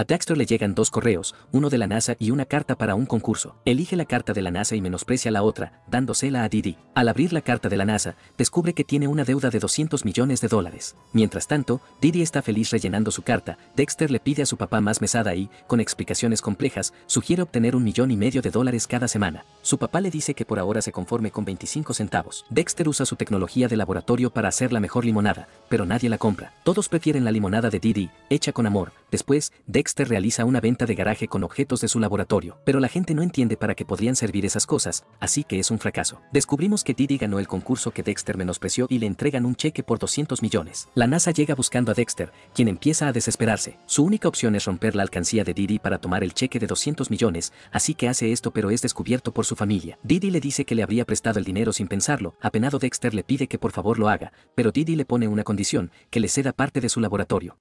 A Dexter le llegan dos correos, uno de la NASA y una carta para un concurso. Elige la carta de la NASA y menosprecia la otra, dándosela a Didi. Al abrir la carta de la NASA, descubre que tiene una deuda de 200 millones de dólares. Mientras tanto, Didi está feliz rellenando su carta, Dexter le pide a su papá más mesada y, con explicaciones complejas, sugiere obtener un millón y medio de dólares cada semana. Su papá le dice que por ahora se conforme con 25 centavos. Dexter usa su tecnología de laboratorio para hacer la mejor limonada, pero nadie la compra. Todos prefieren la limonada de Didi, hecha con amor, Después, Dexter realiza una venta de garaje con objetos de su laboratorio, pero la gente no entiende para qué podrían servir esas cosas, así que es un fracaso. Descubrimos que Didi ganó el concurso que Dexter menospreció y le entregan un cheque por 200 millones. La NASA llega buscando a Dexter, quien empieza a desesperarse. Su única opción es romper la alcancía de Didi para tomar el cheque de 200 millones, así que hace esto pero es descubierto por su familia. Didi le dice que le habría prestado el dinero sin pensarlo, apenado Dexter le pide que por favor lo haga, pero Didi le pone una condición, que le ceda parte de su laboratorio.